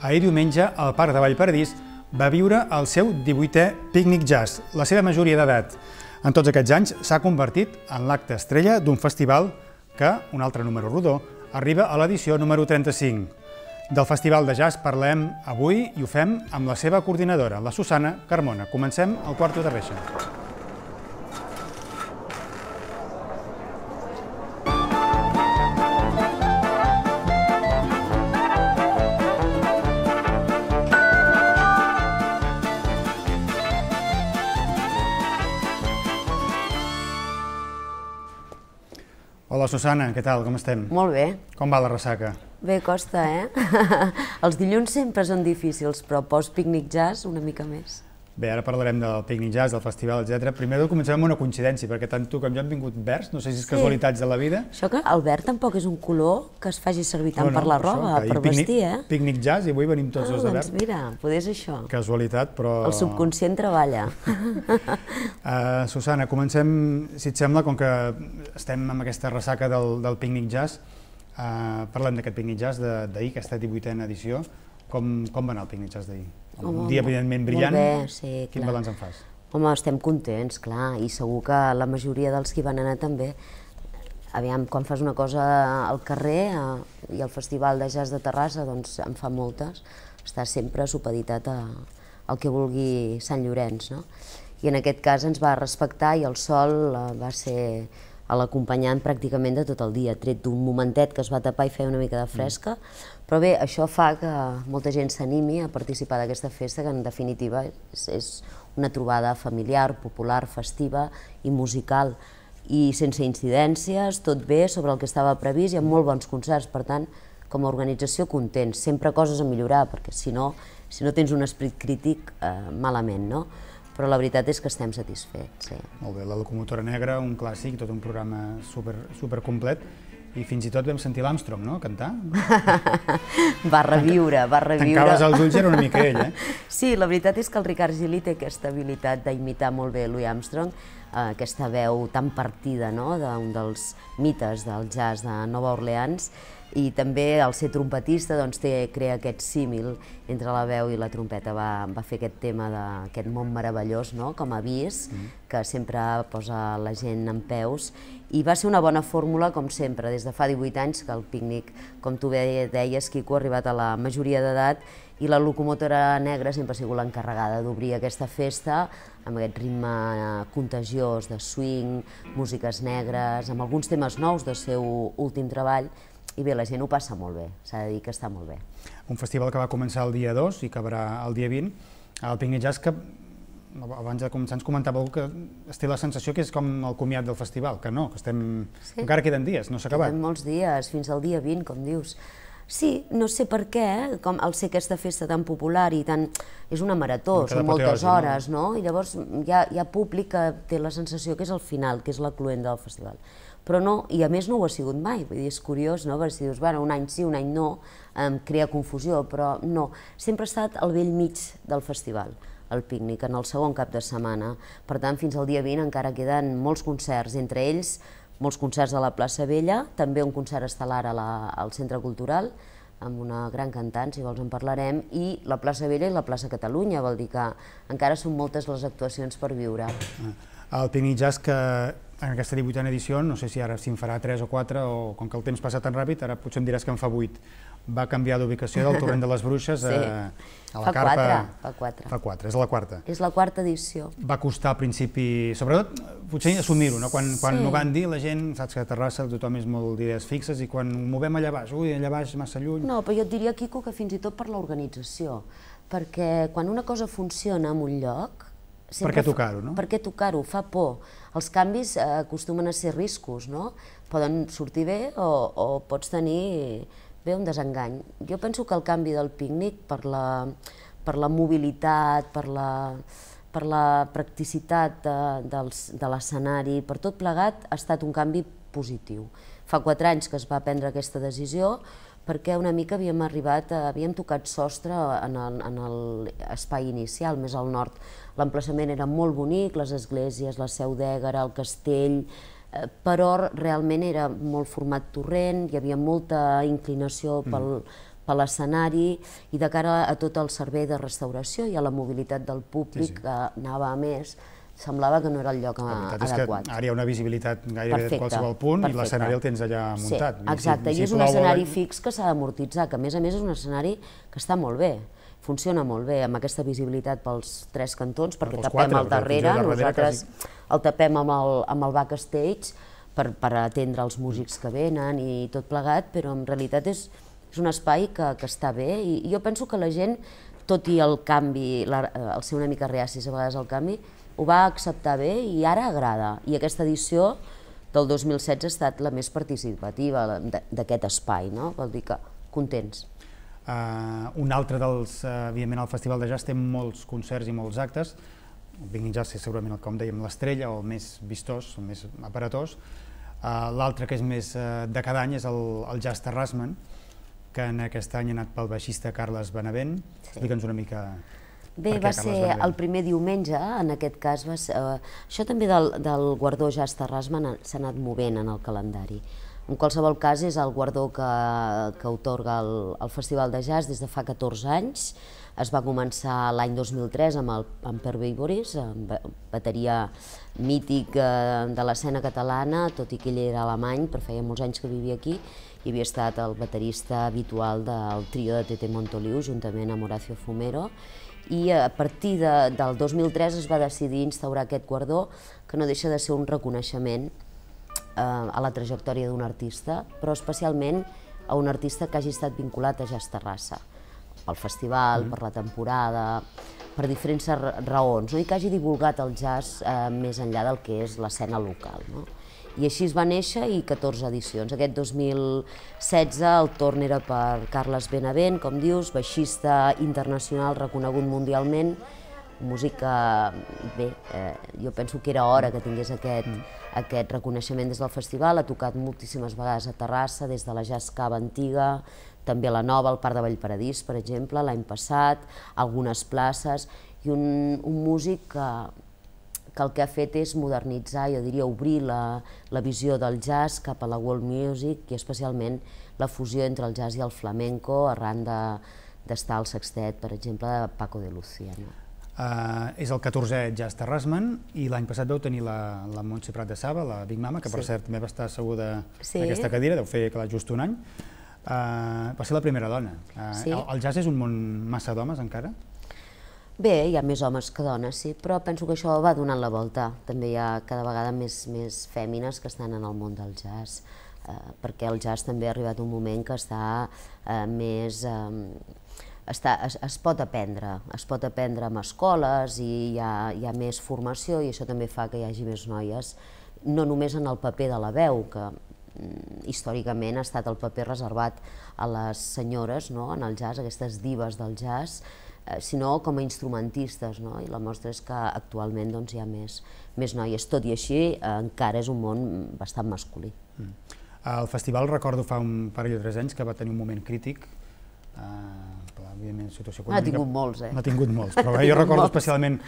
Ahir diumenge, al Parc de Vallperdís va viure el seu 18è Picnic Jazz, la seva majoria d'edat. En tots aquests anys s'ha convertit en l'acte estrella d'un festival que, un altre número rodó, arriba a l'edició número 35. Del Festival de Jazz parlem avui i ho fem amb la seva coordinadora, la Susana Carmona. Comencem al quarto de reixa. Susana, què tal, com estem? Molt bé. Com va la ressaca? Bé, costa, eh? Els dilluns sempre són difícils, però post-picnic jazz una mica més. Bé, ara parlarem del Picnic Jazz, del festival, etc. Primer comencem amb una coincidència, perquè tant tu com jo hem vingut verds, no sé si és sí. casualitats de la vida. Això que el verd tampoc és un color que es faci servir tant no, no, per la roba, per picnic, vestir, eh? Picnic Jazz, i avui venim tots ah, dos de doncs mira, poder és això. Casualitat, però... El subconscient treballa. uh, Susana, comencem, si et sembla, com que estem amb aquesta ressaca del, del Picnic Jazz, uh, parlem d'aquest Picnic Jazz d'ahir, aquesta 18a edició, com, com va anar el pícnic, saps d'ahir? Un home, dia, evidentment, brillant. Molt bé, sí, Quin clar. balanç en fas? Home, estem contents, clar, i segur que la majoria dels que van anar també. Aviam, quan fas una cosa al carrer eh, i al Festival de Jazz de Terrassa, doncs en fa moltes, està sempre supeditat a, al que vulgui Sant Llorenç, no? I en aquest cas ens va respectar i el sol eh, va ser a l'acompanyant pràcticament de tot el dia, tret d'un momentet que es va tapar i feia una mica de fresca, però bé, això fa que molta gent s'animi a participar d'aquesta festa, que en definitiva és, és una trobada familiar, popular, festiva i musical, i sense incidències, tot bé sobre el que estava previst, i amb molt bons concerts, per tant, com a organització contents, sempre coses a millorar, perquè si no, si no tens un esperit crític, eh, malament, no? però la veritat és que estem satisfets. Sí. Molt bé, La locomotora negra, un clàssic, tot un programa super, super complet, i fins i tot vam sentir l'Armstrong, no?, cantar. va reviure, va reviure. Tancaves els ulls, era una mica ell, eh? Sí, la veritat és que el Ricard Gili té aquesta habilitat d'imitar molt bé Louis Armstrong, eh, aquesta veu tan partida, no?, d'un dels mites del jazz de Nova Orleans, i també al ser trompetista doncs, té, crea aquest símil entre la veu i la trompeta. Va, va fer aquest tema d'aquest món meravellós no? com a avís, mm que sempre posa la gent en peus, i va ser una bona fórmula, com sempre, des de fa 18 anys que el pícnic, com tu bé deies, Quico, ha arribat a la majoria d'edat i la locomotora negra sempre ha sigut l'encarregada d'obrir aquesta festa amb aquest ritme eh, contagiós de swing, músiques negres, amb alguns temes nous del seu últim treball, i bé, la gent ho passa molt bé, s'ha de dir que està molt bé. Un festival que va començar el dia 2 i acabarà el dia 20, el Picnic Jazz que abans de començar ens comentava que es té la sensació que és com el comiat del festival, que no, que estem... Sí. encara queden dies, no s'ha acabat. Queden molts dies, fins al dia 20, com dius. Sí, no sé per què, eh, com al ser aquesta festa tan popular i tan... És una marató, són moltes hores, hores no? no? I llavors hi ha, hi ha públic que té la sensació que és el final, que és la cluenda del festival. Però no, i a més no ho ha sigut mai, vull dir, és curiós, no? Perquè si dius, bueno, un any sí, un any no, em crea confusió, però no. Sempre ha estat al vell mig del festival el pícnic en el segon cap de setmana. Per tant, fins al dia 20 encara queden molts concerts, entre ells molts concerts a la plaça Vella, també un concert estel·lar a la, al Centre Cultural, amb una gran cantant, si vols en parlarem, i la plaça Vella i la plaça Catalunya, vol dir que encara són moltes les actuacions per viure. Ah, el Tini Jazz, que en aquesta 18a edició, no sé si ara si en farà 3 o 4, o com que el temps passa tan ràpid, ara potser em diràs que en fa 8 va canviar d'ubicació del Torrent de les Bruixes a, a la fa carpa... Quatre, fa quatre. Fa quatre, és la quarta. És la quarta edició. Va costar al principi, sobretot, potser assumir-ho, no? Quan, sí. quan no van dir, la gent, saps que a Terrassa tothom és molt d'idees fixes i quan ho movem allà baix, ui, allà baix massa lluny... No, però jo et diria, Quico, que fins i tot per l'organització, perquè quan una cosa funciona en un lloc, Sempre per què tocar-ho, no? Per què tocar-ho? Fa por. Els canvis eh, acostumen a ser riscos, no? Poden sortir bé o, o pots tenir ve un desengany. Jo penso que el canvi del pícnic per la, per la mobilitat, per la, per la practicitat de, dels, de l'escenari, per tot plegat, ha estat un canvi positiu. Fa quatre anys que es va prendre aquesta decisió perquè una mica havíem arribat, a, havíem tocat sostre en l'espai inicial, més al nord. L'emplaçament era molt bonic, les esglésies, la Seu d'Ègara, el castell, Eh, però realment era molt format torrent, hi havia molta inclinació mm. pel, per l'escenari i de cara a tot el servei de restauració i a la mobilitat del públic sí, sí. que anava a més, semblava que no era el lloc adequat. La veritat adequat. és que ara hi ha una visibilitat gairebé perfecte, de qualsevol punt perfecte. i l'escenari el tens allà muntat. Sí, exacte, i, si, i és si un escenari fix que s'ha d'amortitzar, que a més a més és un escenari que està molt bé funciona molt bé amb aquesta visibilitat pels tres cantons, perquè tapem quatre, al darrere, el nosaltres quasi... el tapem amb el, amb el backstage per, per atendre els músics que venen i tot plegat, però en realitat és, és un espai que, que està bé i, i jo penso que la gent, tot i el canvi, la, el ser una mica reacis a vegades al canvi, ho va acceptar bé i ara agrada. I aquesta edició del 2016 ha estat la més participativa d'aquest espai, no? Vol dir que contents. Uh, un altre dels, uh, evidentment, al Festival de Jazz té molts concerts i molts actes. El Big Jazz és segurament, el, com dèiem, l'estrella, o el més vistós, el més aparatós. Uh, L'altre, que és més uh, de cada any, és el, el Jazz Terrasman, que en aquest any ha anat pel baixista Carles Benavent. Sí. Explica'ns una mica Bé, va Carles ser Benavent. el primer diumenge, en aquest cas, va ser, uh, això també del, del Guardó Jazz Terrasman s'ha anat movent en el calendari. En qualsevol cas, és el guardó que, que otorga el, el Festival de Jazz des de fa 14 anys. Es va començar l'any 2003 amb, el, amb Per Viboris, amb bateria mític eh, de l'escena catalana, tot i que ell era alemany, però feia molts anys que vivia aquí, i havia estat el baterista habitual del trio de Tete Montoliu, juntament amb Horacio Fumero, i a partir de, del 2003 es va decidir instaurar aquest guardó, que no deixa de ser un reconeixement Eh, a la trajectòria d'un artista, però especialment a un artista que hagi estat vinculat a Jazz Terrassa, pel festival, mm. per la temporada, per diferents raons, no? i que hagi divulgat el jazz eh, més enllà del que és l'escena local. No? I així es va néixer i 14 edicions. Aquest 2016 el torn era per Carles Benavent, com dius, baixista internacional reconegut mundialment, música, bé, eh, jo penso que era hora que tingués aquest, mm. aquest reconeixement des del festival, ha tocat moltíssimes vegades a Terrassa, des de la Jazz Cava antiga, també a la nova, al Parc de Vallparadís, per exemple, l'any passat, algunes places, i un, un músic que, que el que ha fet és modernitzar, jo diria, obrir la, la visió del jazz cap a la world music i especialment la fusió entre el jazz i el flamenco arran d'estar de, al sextet, per exemple, de Paco de Lucía. No? Uh, és el 14è Jazz Terrasman i l'any passat vau tenir la, la Montse Prat de Saba, la Big Mama, que per sí. cert també va estar asseguda sí. en aquesta cadira, deu fer clar, just un any. Uh, va ser la primera dona. Uh, sí. el, el jazz és un món massa d'homes encara? Bé, hi ha més homes que dones, sí, però penso que això va donant la volta. També hi ha cada vegada més, més fèmines que estan en el món del jazz, eh, perquè el jazz també ha arribat un moment que està eh, més... Uh, està, es, es pot aprendre, es pot aprendre amb escoles i hi ha, hi ha més formació i això també fa que hi hagi més noies, no només en el paper de la veu, que mm, històricament ha estat el paper reservat a les senyores no? en el jazz, aquestes dives del jazz, eh, sinó com a instrumentistes, no? i la mostra és que actualment doncs, hi ha més, més noies. Tot i així, eh, encara és un món bastant masculí. Mm. El festival, recordo, fa un parell o tres anys que va tenir un moment crític, eh, exemple, evidentment situació econòmica... N'ha tingut molts, eh? N'ha tingut molts, però jo recordo molts. especialment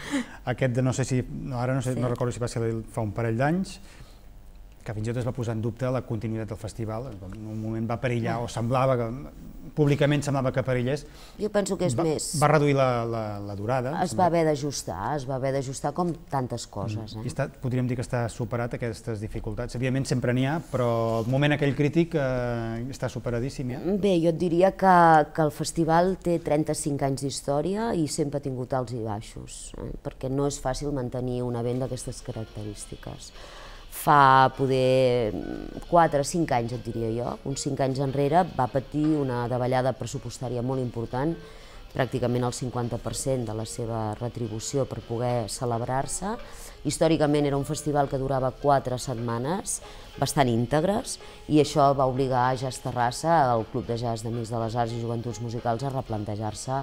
aquest de no sé si, ara no, sé, sí. no recordo si va ser fa un parell d'anys, que fins i tot es va posar en dubte la continuïtat del festival. En un moment va perillar, ah. o semblava que públicament semblava que perillés. Jo penso que és va, més... Va reduir la, la, la durada. Es sembla... va haver d'ajustar, es va haver d'ajustar com tantes coses. Mm. Eh? I està, podríem dir que està superat aquestes dificultats. Evidentment sempre n'hi ha, però el moment aquell crític eh, està superadíssim ja. Mm, bé, jo et diria que, que el festival té 35 anys d'història i sempre ha tingut alts i baixos, eh? perquè no és fàcil mantenir un event d'aquestes característiques fa poder 4 mm, o 5 anys, et diria jo, uns 5 anys enrere, va patir una davallada pressupostària molt important, pràcticament el 50% de la seva retribució per poder celebrar-se. Històricament era un festival que durava 4 setmanes, bastant íntegres, i això va obligar a Jazz Terrassa, el Club de Jazz de Més de les Arts i Joventuts Musicals, a replantejar-se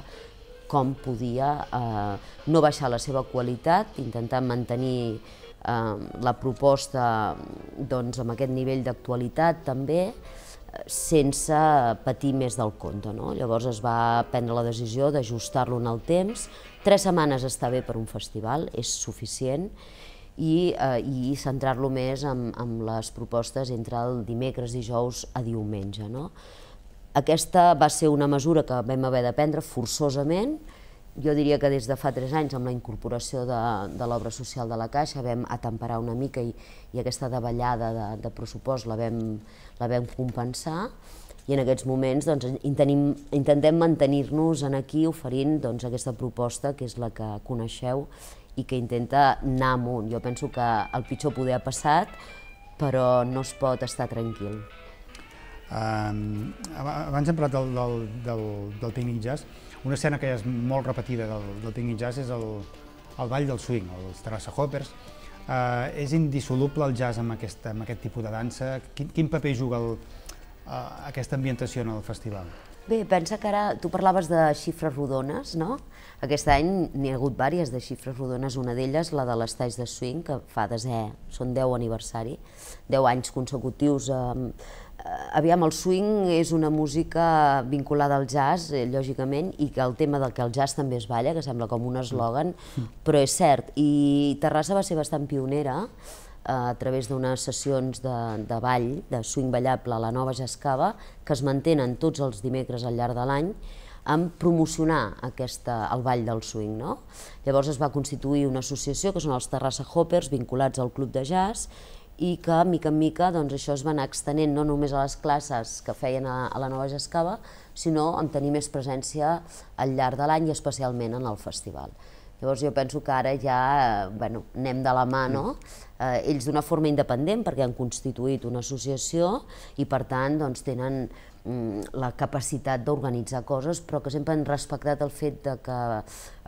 com podia eh, no baixar la seva qualitat, intentar mantenir la proposta doncs, amb aquest nivell d'actualitat també, eh, sense patir més del compte. No? Llavors es va prendre la decisió d'ajustar-lo en el temps. Tres setmanes està bé per un festival, és suficient, i, eh, i centrar-lo més en, en les propostes entre el dimecres, dijous a diumenge. No? Aquesta va ser una mesura que vam haver de prendre forçosament, jo diria que des de fa tres anys, amb la incorporació de, de l'obra social de la Caixa, vam atemperar una mica i, i aquesta davallada de, de pressupost la vam, la vam compensar i en aquests moments doncs, intenim, intentem mantenir-nos en aquí oferint doncs, aquesta proposta que és la que coneixeu i que intenta anar amunt. Jo penso que el pitjor poder ha passat, però no es pot estar tranquil. Um, abans hem parlat del, del, del, del tècnic jazz, una escena que és molt repetida del, del Thinking Jazz és el, el ball del swing, els Terrassa Hoppers. Uh, és indissoluble el jazz amb, aquesta, amb aquest tipus de dansa. Quin, quin paper juga el, uh, aquesta ambientació en el festival? Bé, pensa que ara tu parlaves de xifres rodones, no? Aquest any n'hi ha hagut vàries de xifres rodones, una d'elles la de les talls de swing, que fa desè, són 10 aniversari, 10 anys consecutius amb, eh, Eh, aviam, el swing és una música vinculada al jazz, eh, lògicament, i que el tema del que el jazz també es balla, que sembla com un eslògan, però és cert. I Terrassa va ser bastant pionera eh, a través d'unes sessions de, de ball, de swing ballable a la Nova Jascava, que es mantenen tots els dimecres al llarg de l'any, en promocionar aquesta, el ball del swing. No? Llavors es va constituir una associació que són els Terrassa Hoppers, vinculats al Club de Jazz, i que, mica en mica, doncs, això es va anar extenent no només a les classes que feien a, a la Nova Gescava, sinó en tenir més presència al llarg de l'any i especialment en el festival. Llavors jo penso que ara ja eh, bueno, anem de la mà, no? Mm. Eh, ells d'una forma independent, perquè han constituït una associació i per tant doncs, tenen mm, la capacitat d'organitzar coses, però que sempre han respectat el fet de que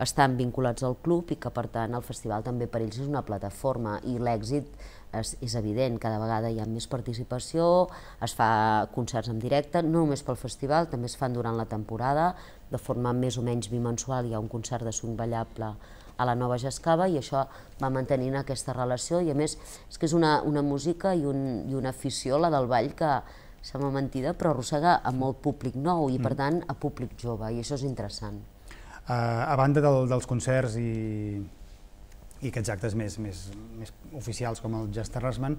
estan vinculats al club i que per tant el festival també per ells és una plataforma i l'èxit és, és evident, cada vegada hi ha més participació, es fa concerts en directe, no només pel festival, també es fan durant la temporada, de forma més o menys bimensual hi ha un concert de swing ballable a la Nova Jascava i això va mantenint aquesta relació i a més és que és una, una música i, un, i una afició, la del ball, que sembla mentida, però arrossega a molt públic nou i per mm. tant a públic jove i això és interessant. Uh, a banda del, dels concerts i i aquests actes més, més, més oficials com el Jazz Terrasman.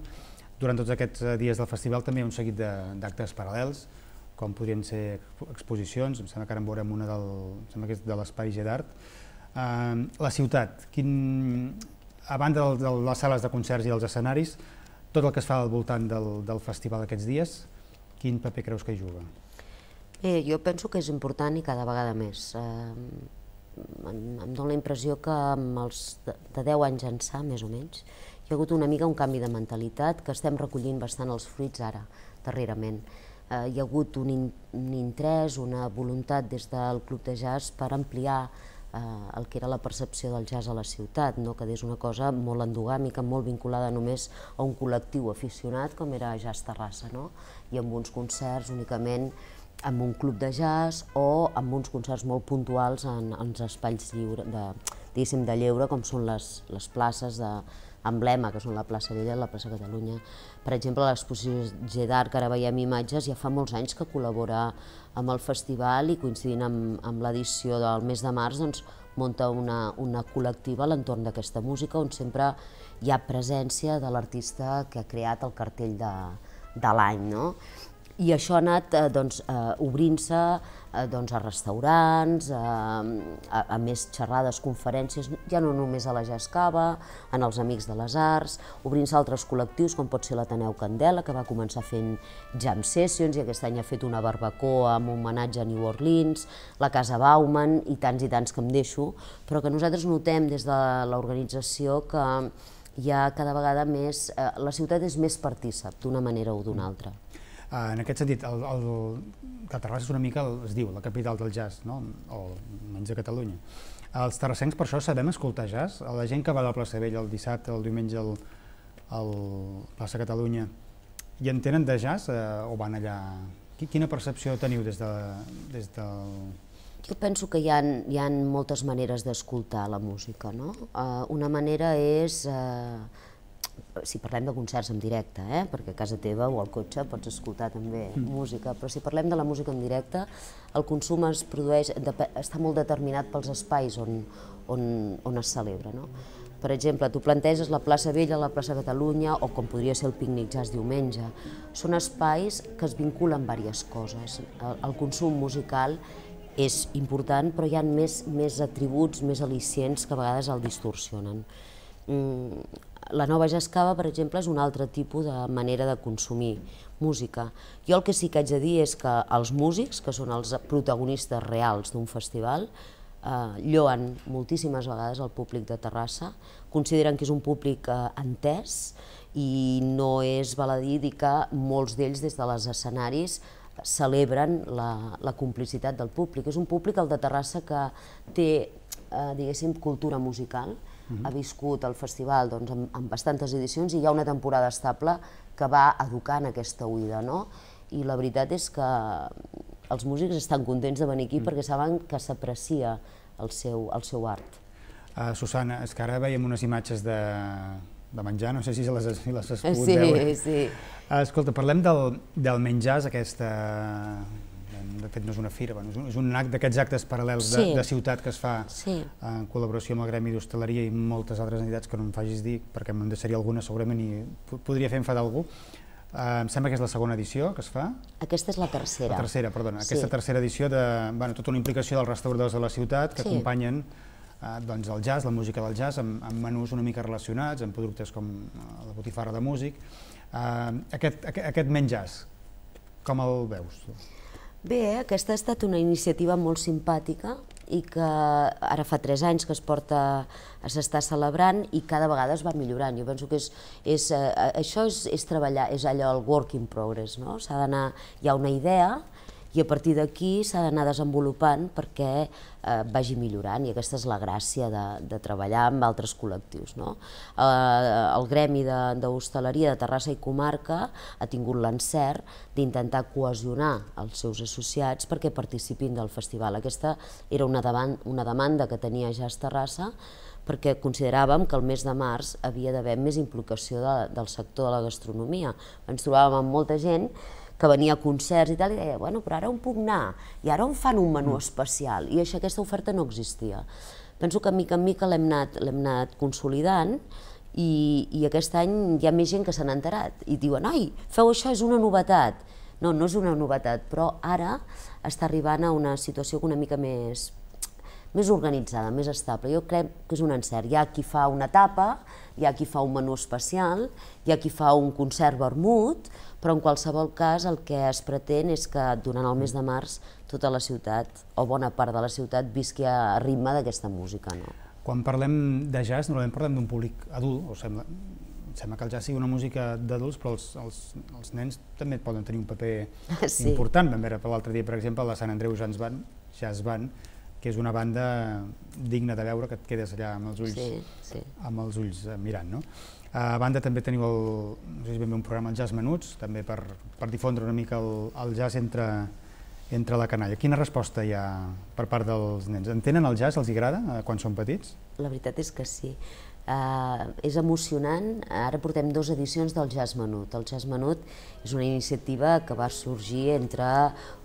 Durant tots aquests eh, dies del festival també hi ha un seguit d'actes paral·lels, com podrien ser exposicions, em sembla que ara en veurem una del, sembla que és de l'Espai d'Art. Uh, ehm, la ciutat, quin, a banda de, de les sales de concerts i dels escenaris, tot el que es fa al voltant del, del festival aquests dies, quin paper creus que hi juga? Eh, jo penso que és important i cada vegada més. Eh, em, em dóna la impressió que amb els de, de 10 anys ençà, més o menys, hi ha hagut una mica un canvi de mentalitat que estem recollint bastant els fruits ara, darrerament. Eh, hi ha hagut un, in, un interès, una voluntat des del Club de Jazz per ampliar eh, el que era la percepció del jazz a la ciutat, no quedés una cosa molt endogàmica, molt vinculada només a un col·lectiu aficionat com era Jazz Terrassa, no? i amb uns concerts únicament amb un club de jazz o amb uns concerts molt puntuals en, en espais lliure, de, diguéssim, de lleure, com són les, les places de, emblema, que són la plaça Vella i la plaça Catalunya. Per exemple, l'exposició GEDAR, que ara veiem imatges, ja fa molts anys que col·labora amb el festival i coincidint amb, amb l'edició del mes de març, doncs, munta una, una col·lectiva a l'entorn d'aquesta música on sempre hi ha presència de l'artista que ha creat el cartell de, de l'any. No? I això ha anat eh, doncs, eh, obrint-se eh, doncs, a restaurants, eh, a, a més xerrades, conferències, ja no només a la Jascava, en els Amics de les Arts, obrint-se altres col·lectius, com pot ser l'Ateneu Candela, que va començar fent jam sessions i aquest any ha fet una barbacoa amb homenatge a New Orleans, la Casa Bauman i tants i tants que em deixo, però que nosaltres notem des de l'organització que hi ha cada vegada més... Eh, la ciutat és més partícip, d'una manera o d'una altra. Eh, en aquest sentit, el, el, que Terrassa és una mica, el, es diu, la capital del jazz, no? o menys de Catalunya. Els terrassencs per això sabem escoltar jazz. La gent que va a la plaça Vella el dissabte, el diumenge, al el, el plaça Catalunya, i en tenen de jazz eh, o van allà? Quina percepció teniu des, de, des del... Jo penso que hi ha, hi ha moltes maneres d'escoltar la música, no? Uh, una manera és... Uh si parlem de concerts en directe, eh? perquè a casa teva o al cotxe pots escoltar també mm. música, però si parlem de la música en directe, el consum es produeix, està molt determinat pels espais on, on, on es celebra. No? Per exemple, tu planteges la plaça Vella, la plaça Catalunya, o com podria ser el pícnic jazz diumenge. Són espais que es vinculen diverses coses. El, el consum musical és important, però hi ha més, més atributs, més al·licients que a vegades el distorsionen. Mm, la nova jascava, per exemple, és un altre tipus de manera de consumir música. Jo el que sí que haig de dir és que els músics, que són els protagonistes reals d'un festival, eh, lloen moltíssimes vegades el públic de Terrassa, consideren que és un públic eh, entès i no és baladí dir que molts d'ells des de les escenaris celebren la, la complicitat del públic. És un públic, el de Terrassa, que té, eh, diguéssim, cultura musical, -huh. ha viscut el festival doncs, amb, amb bastantes edicions i hi ha una temporada estable que va educant aquesta oïda, no? I la veritat és que els músics estan contents de venir aquí mm. perquè saben que s'aprecia el, seu, el seu art. Uh, Susana, és que ara veiem unes imatges de, de menjar, no sé si les, si les has pogut sí, veure. Sí, sí. Uh, ah, escolta, parlem del, del menjar, aquesta, de fet no és una fira, bueno, és un, és un act d'aquests actes paral·lels sí. de, de ciutat que es fa sí. Eh, en col·laboració amb el Gremi d'Hostaleria i moltes altres entitats que no em facis dir, perquè me'n deixaria alguna segurament i podria fer enfadar algú. Uh, em sembla que és la segona edició que es fa. Aquesta és la tercera. La tercera, perdona. Sí. Aquesta tercera edició de bueno, tota una implicació dels restauradors de la ciutat que sí. acompanyen uh, doncs, el jazz, la música del jazz, amb, amb menús una mica relacionats, amb productes com la botifarra de músic. Uh, aquest, aquest, aquest menjàs, com el veus? Bé, eh, aquesta ha estat una iniciativa molt simpàtica i que ara fa tres anys que es porta, eh, s'està celebrant i cada vegada es va millorant. Jo penso que és, és, eh, això és, és treballar, és allò el work in progress, no? S'ha d'anar, hi ha una idea, i a partir d'aquí s'ha d'anar desenvolupant perquè eh, vagi millorant i aquesta és la gràcia de, de treballar amb altres col·lectius. No? Eh, el Gremi d'Hostaleria de, de Terrassa i Comarca ha tingut l'encert d'intentar cohesionar els seus associats perquè participin del festival. Aquesta era una, davant, una demanda que tenia ja a Terrassa perquè consideràvem que el mes de març havia d'haver més implicació de, del sector de la gastronomia. Ens trobàvem amb molta gent que venia a concerts i tal, i deia, bueno, però ara on puc anar? I ara on fan un menú mm. especial? I això, aquesta oferta no existia. Penso que mica en mica l'hem anat, anat consolidant, i, i aquest any hi ha més gent que se n'ha enterat i diuen, ai, feu això, és una novetat. No, no és una novetat, però ara està arribant a una situació una mica més, més organitzada, més estable. Jo crec que és un encert. Hi ha qui fa una etapa, hi ha qui fa un menú especial, hi ha qui fa un concert vermut, però en qualsevol cas el que es pretén és que durant el mes de març tota la ciutat, o bona part de la ciutat, visqui a ritme d'aquesta música. No? Quan parlem de jazz, normalment parlem d'un públic adult, o sembla, sembla que el jazz sigui una música d'adults, però els, els, els nens també poden tenir un paper sí. important. Vam veure l'altre dia, per exemple, a la Sant Andreu van, ja es van que és una banda digna de veure que et quedes allà amb els ulls, sí, sí. amb els ulls eh, mirant. No? A banda també teniu el, no sé si ben bé un programa el Jazz Menuts, també per, per difondre una mica el, el jazz entre, entre la canalla. Quina resposta hi ha per part dels nens? Entenen el jazz? Els agrada eh, quan són petits? La veritat és que sí eh, és emocionant. Ara portem dues edicions del Jazz Menut. El Jazz Menut és una iniciativa que va sorgir entre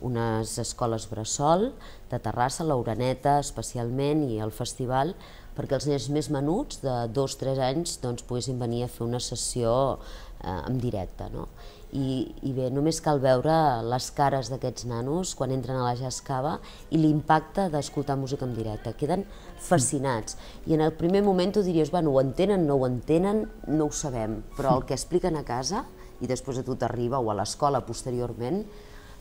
unes escoles bressol de Terrassa, l'Uraneta especialment, i el festival, perquè els nens més menuts, de dos o tres anys, doncs, poguessin venir a fer una sessió eh, en directe. No? I, i bé, només cal veure les cares d'aquests nanos quan entren a la jascava i l'impacte d'escoltar música en directe. Queden fascinats. I en el primer moment tu diries, bueno, ho entenen, no ho entenen, no ho sabem, però el que expliquen a casa i després a tu t'arriba o a l'escola posteriorment,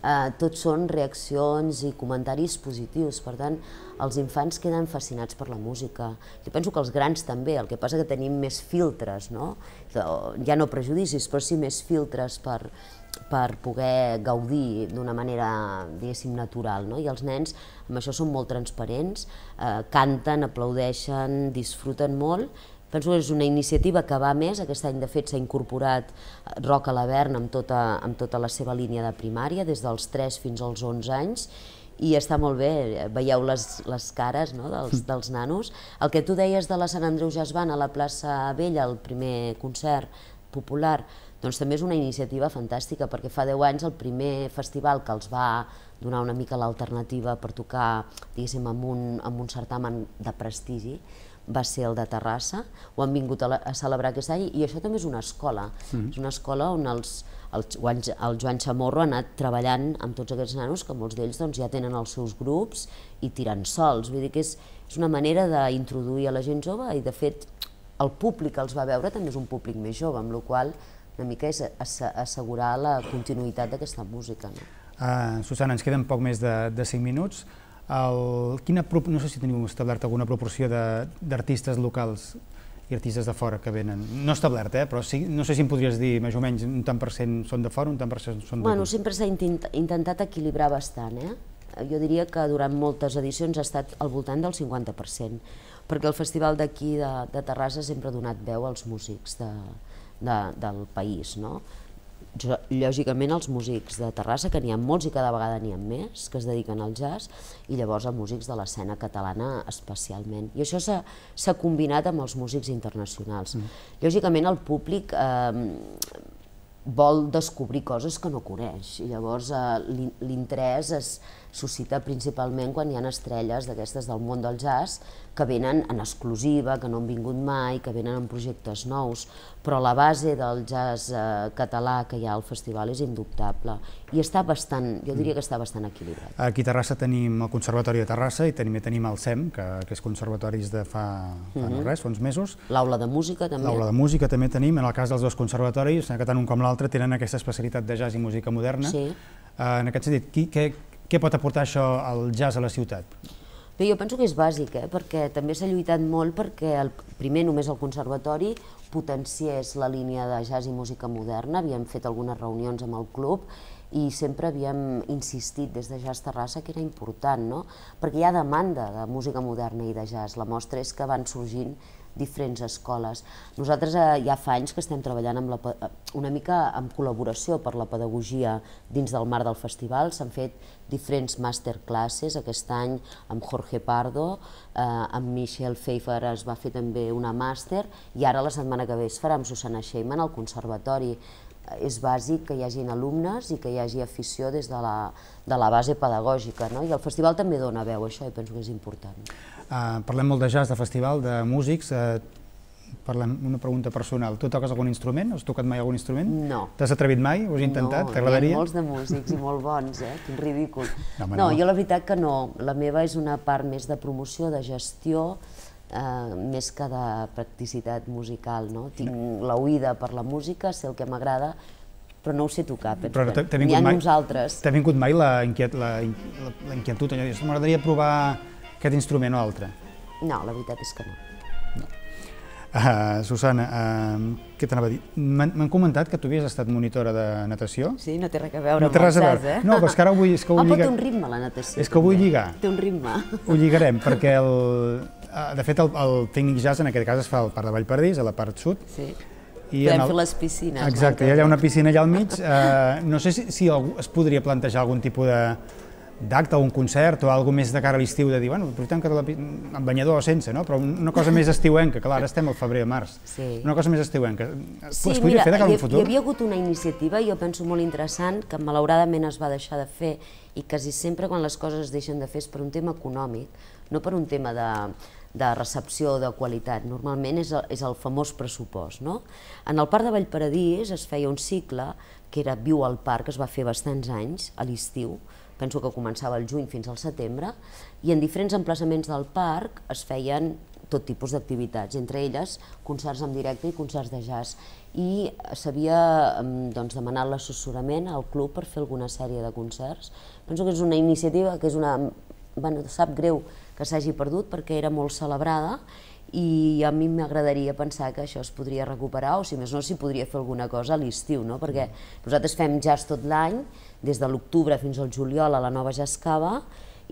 eh, tots són reaccions i comentaris positius. Per tant, els infants queden fascinats per la música. Jo penso que els grans també, el que passa que tenim més filtres, no? Ja no prejudicis, però sí més filtres per, per poder gaudir d'una manera, diguéssim, natural, no? I els nens amb això són molt transparents, eh, canten, aplaudeixen, disfruten molt, Penso doncs, que és una iniciativa que va més, aquest any de fet s'ha incorporat Roca Lavern amb tota, amb tota la seva línia de primària, des dels 3 fins als 11 anys, i està molt bé, veieu les, les cares no, dels, mm. dels nanos. El que tu deies de la Sant Andreu Jasban a la plaça Vella, el primer concert popular, doncs també és una iniciativa fantàstica, perquè fa 10 anys el primer festival que els va donar una mica l'alternativa per tocar, diguéssim, amb un, amb un certamen de prestigi, va ser el de Terrassa, ho han vingut a, la, a celebrar aquest any, i això també és una escola. Mm -hmm. És una escola on els, el, el Joan Chamorro ha anat treballant amb tots aquests nanos, que molts d'ells doncs, ja tenen els seus grups i tiren sols. Vull dir que és, és una manera d'introduir a la gent jove i, de fet, el públic que els va veure també és un públic més jove, amb la qual una mica és assegurar la continuïtat d'aquesta música. No? Uh, Susana, ens queden poc més de, de 5 minuts. El, quina, no sé si teniu establert alguna proporció d'artistes locals i artistes de fora que venen. No establert, eh? però sí, no sé si em podries dir més o menys un tant per cent són de fora, un tant per cent són de Bueno, sempre s'ha intentat equilibrar bastant. Eh? Jo diria que durant moltes edicions ha estat al voltant del 50%, perquè el festival d'aquí de, de Terrassa sempre ha donat veu als músics de, de, del país. No? lògicament els músics de Terrassa, que n'hi ha molts i cada vegada n'hi ha més, que es dediquen al jazz, i llavors els músics de l'escena catalana especialment. I això s'ha combinat amb els músics internacionals. Mm. Lògicament el públic ehm, vol descobrir coses que no coneix, i llavors eh, l'interès suscita principalment quan hi ha estrelles d'aquestes del món del jazz que venen en exclusiva, que no han vingut mai, que venen en projectes nous, però la base del jazz eh, català que hi ha al festival és indubtable i està bastant, jo diria que està bastant equilibrat. Aquí a Terrassa tenim el Conservatori de Terrassa i també tenim el SEM, que, que és conservatoris de fa, fa no mhm. res, fa uns mesos. L'aula de música també. L'aula de música també tenim, en el cas dels dos conservatoris, eh, que tant un com l'altre tenen aquesta especialitat de jazz i música moderna. Sí. Uh, en aquest sentit, qui, què, què pot aportar això al jazz a la ciutat? Bé, jo penso que és bàsic, eh? perquè també s'ha lluitat molt perquè el, primer només el conservatori potenciés la línia de jazz i música moderna, havíem fet algunes reunions amb el club i sempre havíem insistit des de Jazz Terrassa que era important, no? perquè hi ha demanda de música moderna i de jazz. La mostra és que van sorgint diferents escoles. Nosaltres eh, ja fa anys que estem treballant amb la, eh, una mica en col·laboració per la pedagogia dins del marc del festival. S'han fet diferents masterclasses aquest any amb Jorge Pardo, eh, amb Michel Pfeiffer es va fer també una màster i ara la setmana que ve es farà amb Susana Sheiman al Conservatori és bàsic que hi hagin alumnes i que hi hagi afició des de la, de la base pedagògica, no? i el festival també dona veu a això i penso que és important. Uh, parlem molt de jazz, de festival, de músics, uh, parlem una pregunta personal. Tu toques algun instrument? Has tocat mai algun instrument? No. T'has atrevit mai? Ho has intentat? No, T'agradaria? ha molts de músics i molt bons, eh? Quin ridícul. No, no, no, jo la veritat que no. La meva és una part més de promoció, de gestió, eh, més que de practicitat musical. No? Tinc la oïda per la música, sé el que m'agrada, però no ho sé tocar. Penso però t'ha uns mai, nosaltres. T'ha vingut mai la, inquiet, la, inquietud? Allò m'agradaria provar aquest instrument o altre. No, la veritat és que no. no. Uh, Susana, uh, què t'anava a dir? M'han comentat que tu havies estat monitora de natació. Sí, no té res a veure no amb res Saps, eh? No, però és que ara vull... És que ah, vull ah, però té un ritme la natació. És que vull lligar. Té un ritme. Ho lligarem, perquè el, Eh, de fet, el, el Tècnic Jazz en aquest cas es fa al Parc de Vallperdís, a la part sud. Sí. I Podem el... fer les piscines. Exacte, hi ha una piscina allà al mig. Eh, no sé si, si es podria plantejar algun tipus de d'acte o un concert o alguna més de cara a l'estiu, de dir, bueno, aprofitem que la, amb banyador o sense, no? però una cosa més estiuenca, clar, ara estem al febrer o març, sí. una cosa més estiuenca. Eh, sí, es podria mira, fer de cara futur? Hi havia hagut una iniciativa, jo penso molt interessant, que malauradament es va deixar de fer i quasi sempre quan les coses es deixen de fer és per un tema econòmic, no per un tema de, de recepció de qualitat. Normalment és el, és el famós pressupost. No? En el Parc de Vallparadís es feia un cicle que era Viu al Parc, es va fer bastants anys, a l'estiu, penso que començava el juny fins al setembre, i en diferents emplaçaments del parc es feien tot tipus d'activitats, entre elles concerts en directe i concerts de jazz. I s'havia doncs, demanat l'assessorament al club per fer alguna sèrie de concerts. Penso que és una iniciativa que és una... Bueno, sap greu que s'hagi perdut perquè era molt celebrada i a mi m'agradaria pensar que això es podria recuperar o si més no s'hi podria fer alguna cosa a l'estiu, no? perquè nosaltres fem jazz tot l'any, des de l'octubre fins al juliol a la nova jazz cava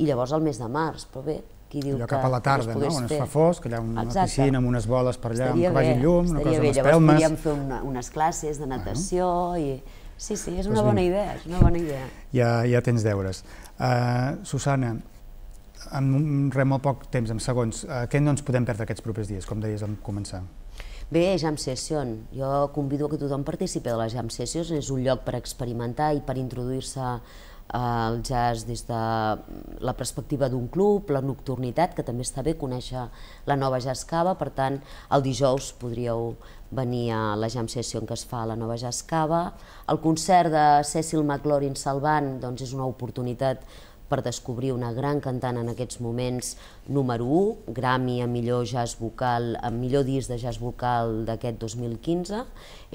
i llavors al mes de març, però bé, qui diu allò que... cap a la tarda, no? on es fa fosc, allà una Exacte. piscina amb unes boles per allà, estaria amb que vagin llum, una cosa amb espelmes... Llavors podríem fer una, unes classes de natació bueno. i... Sí, sí, és doncs una bona idea, és una bona idea. Ja, ja tens deures. Uh, Susana, en un re molt poc temps, en segons, eh, què no ens podem perdre aquests propers dies, com deies en començar? Bé, Jam Session. Jo convido que tothom participi de les Jam Sessions. És un lloc per experimentar i per introduir-se eh, al jazz des de la perspectiva d'un club, la nocturnitat, que també està bé conèixer la nova jazz cava. Per tant, el dijous podríeu venir a la jam session que es fa a la nova jazz cava. El concert de Cecil McLaurin Salvant doncs, és una oportunitat per descobrir una gran cantant en aquests moments, número 1, Grammy a millor jazz vocal, a millor disc de jazz vocal d'aquest 2015,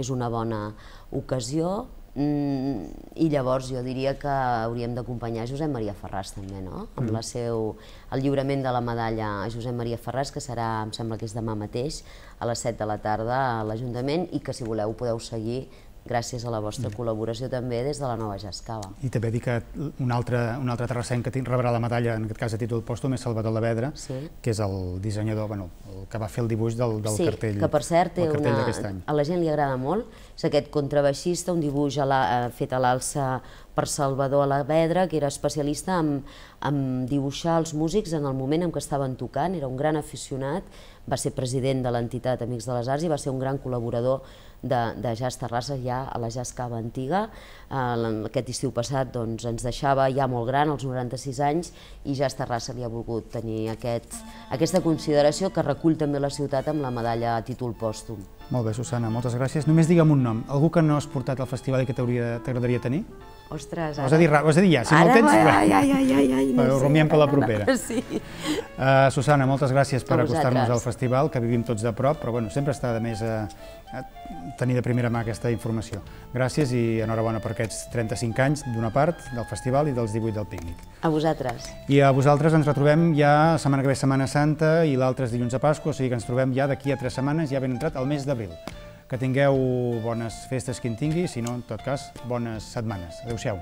és una bona ocasió, Mm, I llavors jo diria que hauríem d'acompanyar Josep Maria Ferràs també, no? Amb mm. la seu, el lliurament de la medalla a Josep Maria Ferràs, que serà, em sembla que és demà mateix, a les 7 de la tarda a l'Ajuntament, i que si voleu podeu seguir gràcies a la vostra mm. col·laboració també des de la nova Jascava. I també dir que un altre, un altre terrassenc que rebrà la medalla, en aquest cas a títol pòstum, és Salvador Lavedra, sí. que és el dissenyador, bueno, el que va fer el dibuix del, del sí, cartell Sí, que per cert té una... a la gent li agrada molt, és aquest contrabaixista, un dibuix a la, eh, fet a l'alça per Salvador Alavedra, que era especialista en, en dibuixar els músics en el moment en què estaven tocant, era un gran aficionat, va ser president de l'entitat Amics de les Arts i va ser un gran col·laborador de, de Jazz Terrassa ja a la Jazz Cava Antiga. Eh, aquest estiu passat doncs, ens deixava ja molt gran, als 96 anys, i Jazz Terrassa li ha volgut tenir aquest, aquesta consideració que recull també la ciutat amb la medalla a títol pòstum. Molt bé, Susana, moltes gràcies. Només digue'm un nom. Algú que no has portat al festival i que t'agradaria tenir? Ostres, ara... Vas a dir, vas dir ja, si ara, no el tens... Ara, ai, ai, ai, ai, ai, no Però sé. Rumiem per la propera. No, sí. Uh, Susana, moltes gràcies per acostar-nos al festival, que vivim tots de prop, però bueno, sempre està de més a, eh, a tenir de primera mà aquesta informació. Gràcies i enhorabona per aquests 35 anys d'una part del festival i dels 18 del pícnic. A vosaltres. I a vosaltres ens retrobem ja la setmana que ve Setmana Santa i l'altre és dilluns de Pasqua, o sigui que ens trobem ja d'aquí a 3 setmanes, ja ben entrat al mes d'abril d'abril. Que tingueu bones festes qui en tingui, si no, en tot cas, bones setmanes. Adéu-siau.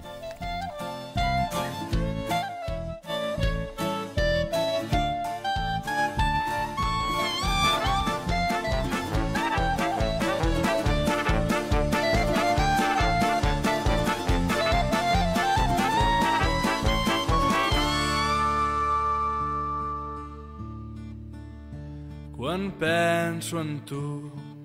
quan penso en tu